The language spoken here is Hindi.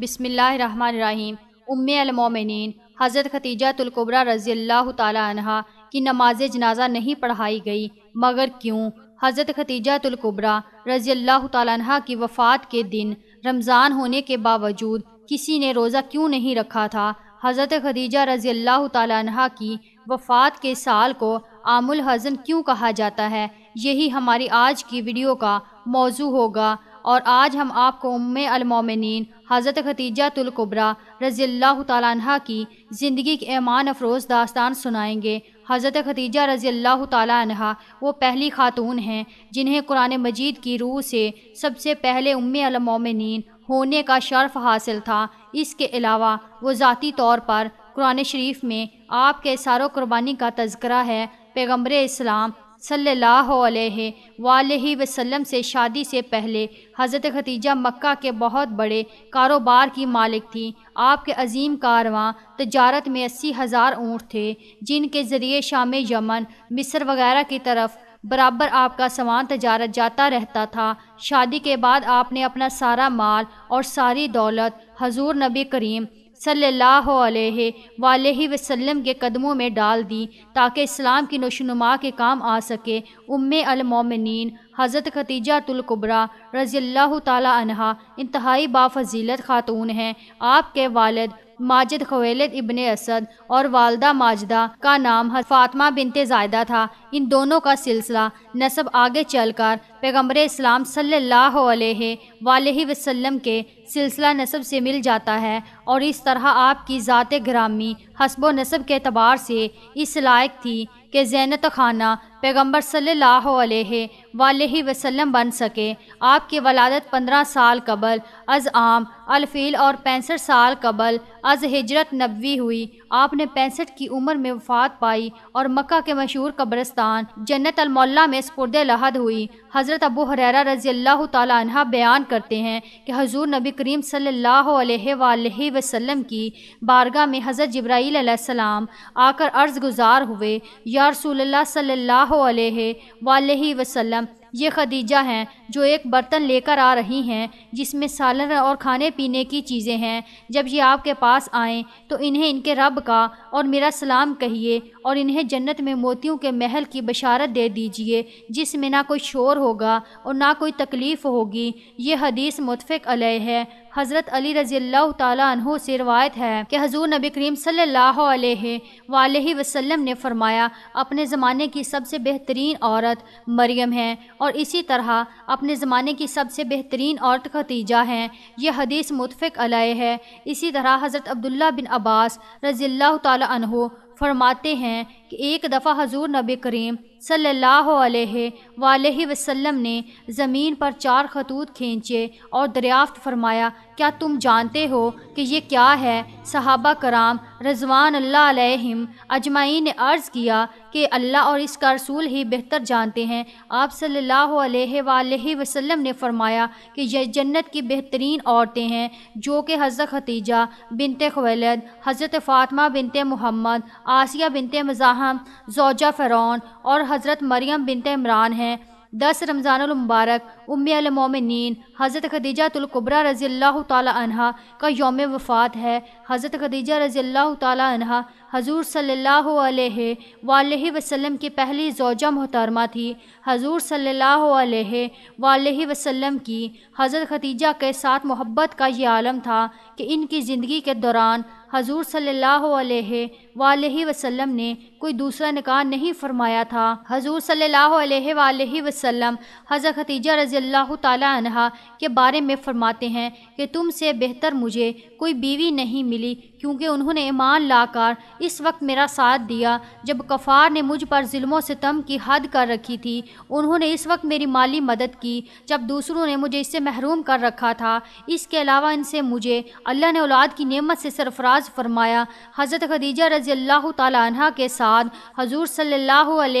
बिसमीम उम अलमोमिन हज़रत तुलकुबरा रज़ी अल्लाह तह की नमाज जनाजा नहीं पढ़ाई गई मगर क्यों हज़रत तुलकुबरा रज़ी अल्लाह तह की वफ़ात के दिन रमज़ान होने के बावजूद किसी ने रोज़ा क्यों नहीं रखा था हज़रत खदीजा रज़ी अल्लाह तह की वफ़ात के साल को आमुल हज़न क्यों कहा जाता है यही हमारी आज की वीडियो का मौजू होगा और आज हम आपको उम अलमोमिन हज़रत तुलकुबरा रज़ी अल्लाह तह की ज़िंदगी के ऐमान अफरोज़ दास्तान सुनाएंगे हज़रत खतीजा रज़ी अल्लाह तह वो पहली खातून हैं जिन्हें कुरान मजीद की रूह से सबसे पहले उम अलमोमिन होने का शर्फ हासिल था इसके अलावा वो ज़ाती तौर पर कुरान शरीफ में आपके सारों कुर्बानी का तस्करा है पैगम्बर इस्लाम सल्लल्लाहु अलैहि वसल्लम से शादी से पहले हज़रत खतीजा मक्का के बहुत बड़े कारोबार की मालिक थीं आपके अजीम कारवां तजारत में अस्सी हज़ार ऊँट थे जिनके ज़रिए शाम यमन मिस्र वगैरह की तरफ बराबर आपका सामान तजारत जाता रहता था शादी के बाद आपने अपना सारा माल और सारी दौलत हजूर नबी करीम सल्ला अलैहि के कदमों में डाल दी ताकि इस्लाम की नशोनुमा के काम आ सके उम अलमोमिन हज़रत खतीजातुल्कुबरा रज़ी अल्लाह तहा इंतहाई बाफजीलत खातून हैं आपके वालद माजिद खवेलद इबन असद और वालदा माजदा का नाम फातमा बिनते जायदा था इन दोनों का सिलसिला नसब आगे चलकर पैगम्बर इस्लाम सल्ला अलैहि के सिलसिला नसब से मिल जाता है और इस तरह आपकी ज़ात ग्रामी हसब नसब के अतबार से इस लायक थी कि जैनत खाना पैगम्बर सल्ला वसलम बन सके आपकी वलादत पंद्रह साल कबल अज आम अलफील और पैंसठ साल कबल अज हजरत नबी हुई आपने पैंसठ की उम्र में वफात पाई और मक् के मशहूर कब्रस्तान जन्नत अलमोल्ला में स्पुरद लहद हुई हज़रत अबू हरेरा रज़ी अल्लाह तह बयान करते हैं कि हजूर नबी करीम सल्ला वसम की बारगाह में हज़रत जब्राईसम आकर अर्ज़ गुजार हुए या सल्ला वसम ये खदीजा हैं जो एक बर्तन लेकर आ रही हैं जिसमें सालन और खाने पीने की चीज़ें हैं जब ये आपके पास आएँ तो इन्हें इनके रब का और मेरा सलाम कहिए और इन्हें जन्नत में मोतियों के महल की बशारत दे दीजिए जिसमें ना कोई शोर होगा और ना कोई तकलीफ़ होगी ये हदीस मुतफ़ अलह है हज़रत अली रज़ी अल्लाह तु से रवायत है कि हजूर नबी करीम सल्ला वसम ने फरमाया अपने ज़माने की सबसे बेहतरीन औरत मरियम है और इसी तरह अपने ज़माने की सबसे बेहतरीन औरत खतीजा हैं यह हदीस मुतफ़ अलय है इसी तरह हज़रत अब्दुल्ला बिन अब्बास रज़ी अल्लाह तु फरमाते हैं कि एक दफ़ा हजूर नबी करीम सल्ला वसलम ने ज़मीन पर चार खतूत खींचे और दरियाफ्त फरमाया क्या तुम जानते हो कि यह क्या है सहाबा कराम रजवान अल्लाह अजमाइन ने अर्ज़ किया कि अल्लाह और इसका रसूल ही बेहतर जानते हैं आप सल्ला अलैहि ने फरमाया कि यह जन्नत की बेहतरीन औरतें हैं जो कि हज़रत खतीजा बिनते खवैलद हज़रत फातमा बिनते मोहम्मद आसिया बिनते मज़ाहम जोजा फ़रौन और हज़रत मरियम बिनत इमरान हैं दस रमज़ानमबारक उम्मिन हज़रत खदीजा तुलकुबरा रज़ी अल्लाह तह का योम वफ़ात है हज़रत खदीजा रज़ी अल्लाह तह हजूर सल्लल्लाहु वसलम की पहली जोजा मोहतरमा थी हजूर सल्ह अलैहि की हज़रत खतीजा के साथ मोहब्बत का ये आलम था कि इनकी ज़िंदगी के दौरान हजूर सल्ला वसलम ने कोई दूसरा निकाह नहीं फरमाया था हजूर सल्ला अलैहि हज़रत खतीजा रज़ी अल्लाह तहा के बारे में फ़रमाते हैं कि तुमसे बेहतर मुझे कोई बीवी नहीं मिली क्योंकि उन्होंने ईमान लाकर इस वक्त मेरा साथ दिया जब कफ़ार ने मुझ पर जुल्मों सितम की हद कर रखी थी उन्होंने इस वक्त मेरी माली मदद की जब दूसरों ने मुझे इससे महरूम कर रखा था इसके अलावा इनसे मुझे अल्लाह ने औलाद की नेमत से सरफराज फरमाया हज़रत खदीजा रज़ी अल्लाह तह के साथ हजूर सल्ला